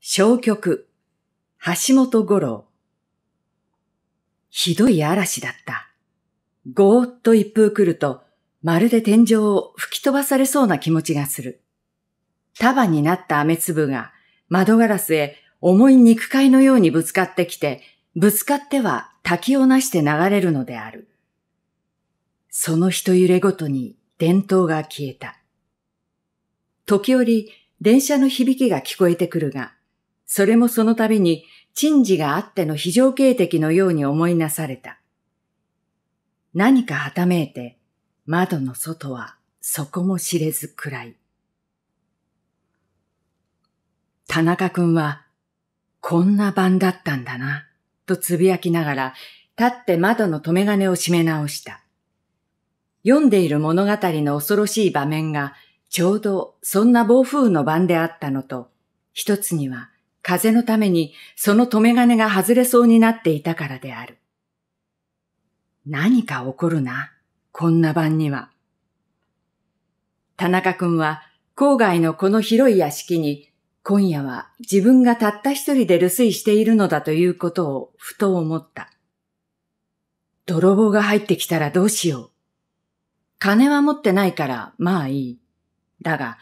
消極、橋本五郎。ひどい嵐だった。ごーっと一風来ると、まるで天井を吹き飛ばされそうな気持ちがする。束になった雨粒が窓ガラスへ重い肉塊のようにぶつかってきて、ぶつかっては滝をなして流れるのである。その人揺れごとに伝統が消えた。時折電車の響きが聞こえてくるが、それもその度に珍事があっての非常形的のように思いなされた。何かはためいて、窓の外はそこも知れず暗い。田中くんは、こんな晩だったんだな、とつぶやきながら、立って窓の留め金を締め直した。読んでいる物語の恐ろしい場面が、ちょうどそんな暴風の晩であったのと、一つには、風のためにその留め金が外れそうになっていたからである。何か起こるな、こんな晩には。田中君は郊外のこの広い屋敷に今夜は自分がたった一人で留守居しているのだということをふと思った。泥棒が入ってきたらどうしよう。金は持ってないからまあいい。だが、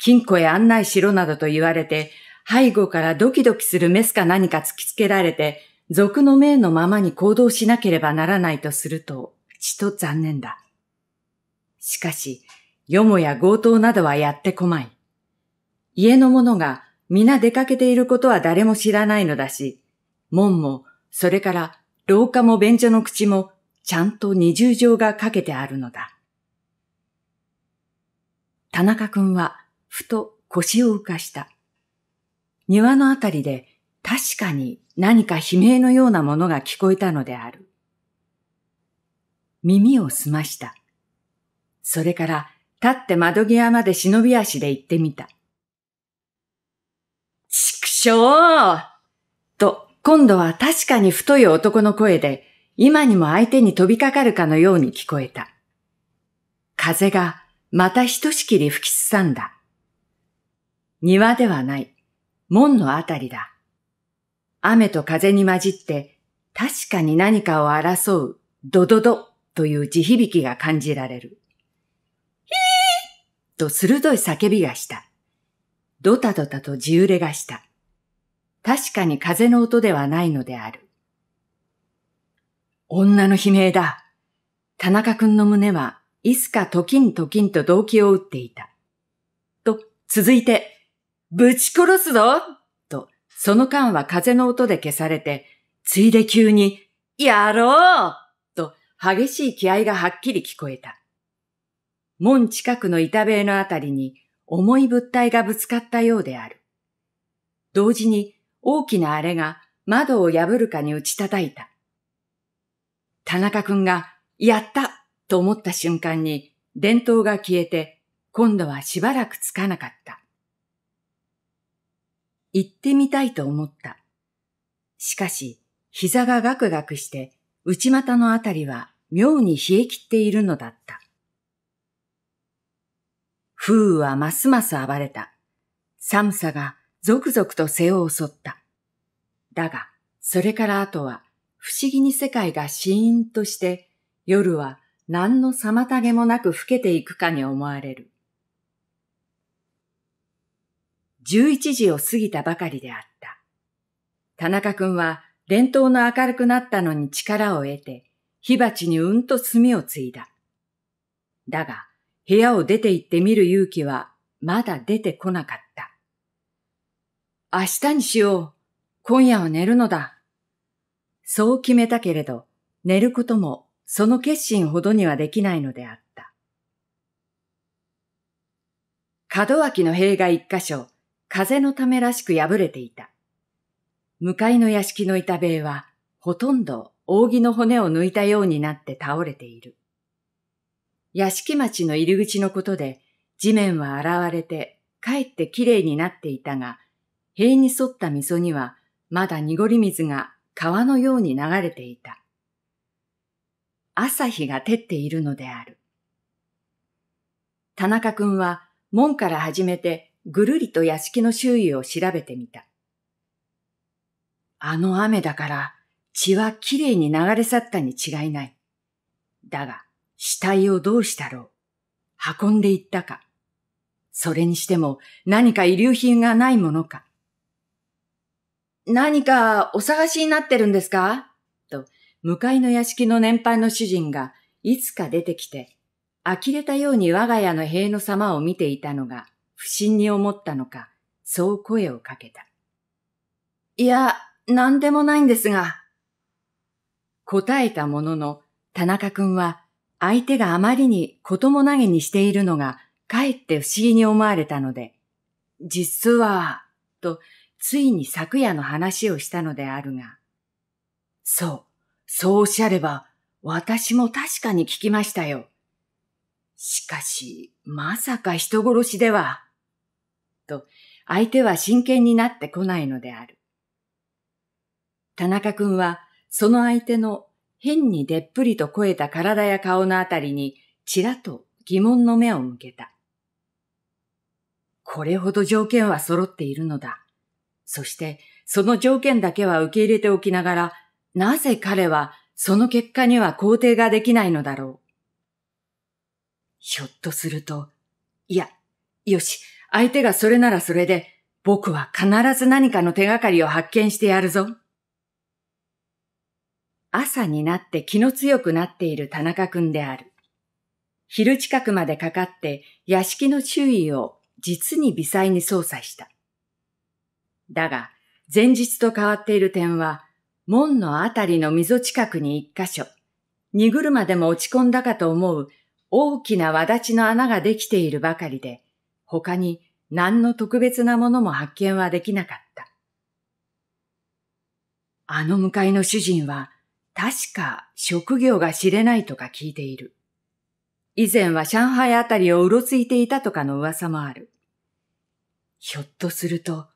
金庫へ案内しろなどと言われて背後からドキドキするメスか何か突きつけられて、俗の命のままに行動しなければならないとすると、ちと残念だ。しかし、よもや強盗などはやってこまい。家の者が皆出かけていることは誰も知らないのだし、門も、それから廊下も便所の口も、ちゃんと二重錠がかけてあるのだ。田中君は、ふと腰を浮かした。庭のあたりで確かに何か悲鳴のようなものが聞こえたのである。耳を澄ました。それから立って窓際まで忍び足で行ってみた。ちくしょうと、今度は確かに太い男の声で、今にも相手に飛びかかるかのように聞こえた。風がまたひとしきり吹きすさんだ。庭ではない。門のあたりだ。雨と風に混じって確かに何かを争うドドドという地響きが感じられる。ヒーと鋭い叫びがした。ドタドタと地揺れがした。確かに風の音ではないのである。女の悲鳴だ。田中君の胸はいつかトキントキンと動機を打っていた。と、続いてぶち殺すぞと、その間は風の音で消されて、ついで急に、やろうと、激しい気合がはっきり聞こえた。門近くの板塀のあたりに、重い物体がぶつかったようである。同時に大きなあれが窓を破るかに打ち叩いた。田中くんが、やったと思った瞬間に電灯が消えて、今度はしばらくつかなかった。行ってみたいと思った。しかし、膝がガクガクして、内股のあたりは妙に冷え切っているのだった。風雨はますます暴れた。寒さが続々と背を襲った。だが、それから後は、不思議に世界がシーンとして、夜は何の妨げもなく吹けていくかに思われる。11時を過ぎたばかりであった。田中君は伝統の明るくなったのに力を得て、火鉢にうんと炭を継いだ。だが、部屋を出て行ってみる勇気はまだ出てこなかった。明日にしよう。今夜は寝るのだ。そう決めたけれど、寝ることもその決心ほどにはできないのであった。門脇の塀が一箇所、風のためらしく破れていた。向かいの屋敷の板塀は、ほとんど扇の骨を抜いたようになって倒れている。屋敷町の入り口のことで、地面は洗われて、かえってきれいになっていたが、塀に沿った溝には、まだ濁り水が川のように流れていた。朝日が照っているのである。田中君は門から始めてぐるりと屋敷の周囲を調べてみた。あの雨だから血はきれいに流れ去ったに違いない。だが死体をどうしたろう。運んでいったか。それにしても何か遺留品がないものか。何かお探しになってるんですかと、向かいの屋敷の年配の主人がいつか出てきて、呆れたように我が家の塀の様を見ていたのが不審に思ったのか、そう声をかけた。いや、なんでもないんですが。答えたものの、田中くんは相手があまりに子供も投げにしているのが、かえって不思議に思われたので、実は、と、ついに昨夜の話をしたのであるが、そう、そうおっしゃれば、私も確かに聞きましたよ。しかし、まさか人殺しでは。と相手は真剣になってこないのである。田中君はその相手の変にでっぷりと肥えた体や顔のあたりにちらと疑問の目を向けた。これほど条件は揃っているのだ。そしてその条件だけは受け入れておきながら、なぜ彼はその結果には肯定ができないのだろう。ひょっとすると、いや、よし、相手がそれならそれで、僕は必ず何かの手がかりを発見してやるぞ。朝になって気の強くなっている田中くんである。昼近くまでかかって屋敷の周囲を実に微細に操作した。だが、前日と変わっている点は、門のあたりの溝近くに一箇所、荷車でも落ち込んだかと思う大きな輪立ちの穴ができているばかりで、他に何の特別なものも発見はできなかった。あの向かいの主人は確か職業が知れないとか聞いている。以前は上海あたりをうろついていたとかの噂もある。ひょっとすると、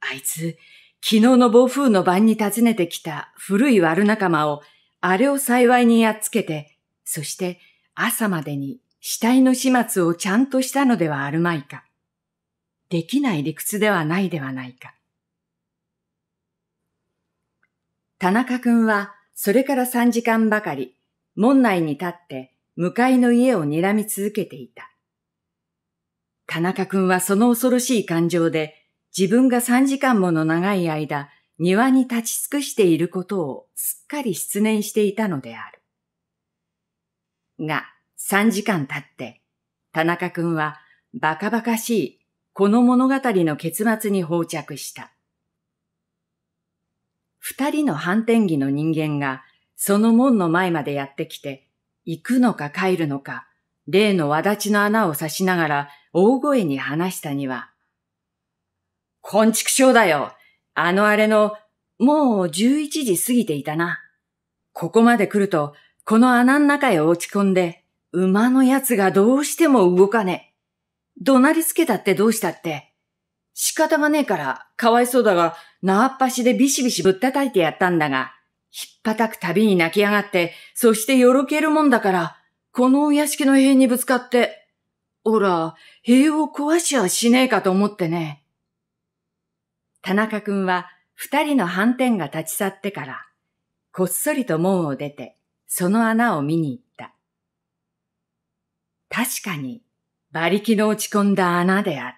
あいつ、昨日の暴風の晩に訪ねてきた古い悪仲間を、あれを幸いにやっつけて、そして朝までに死体の始末をちゃんとしたのではあるまいか。できない理屈ではないではないか。田中君は、それから三時間ばかり、門内に立って、向かいの家を睨み続けていた。田中君はその恐ろしい感情で、自分が三時間もの長い間、庭に立ち尽くしていることをすっかり失念していたのである。が、三時間経って、田中くんはバカバカしいこの物語の結末に放着した。二人の反転儀の人間がその門の前までやってきて、行くのか帰るのか、例の輪立ちの穴を刺しながら大声に話したには、こんちくしょうだよあのあれの、もう十一時過ぎていたな。ここまで来ると、この穴ん中へ落ち込んで、馬のやつがどうしても動かねえ。怒鳴りつけたってどうしたって。仕方がねえから、かわいそうだが、縄っ端でビシビシぶったたいてやったんだが、ひっぱたくたびに泣きやがって、そしてよろけるもんだから、このお屋敷の塀にぶつかって、おら、塀を壊しはしねえかと思ってね。田中くんは二人の斑点が立ち去ってから、こっそりと門を出て、その穴を見に行った。確かに馬力の落ち込んだ穴であっ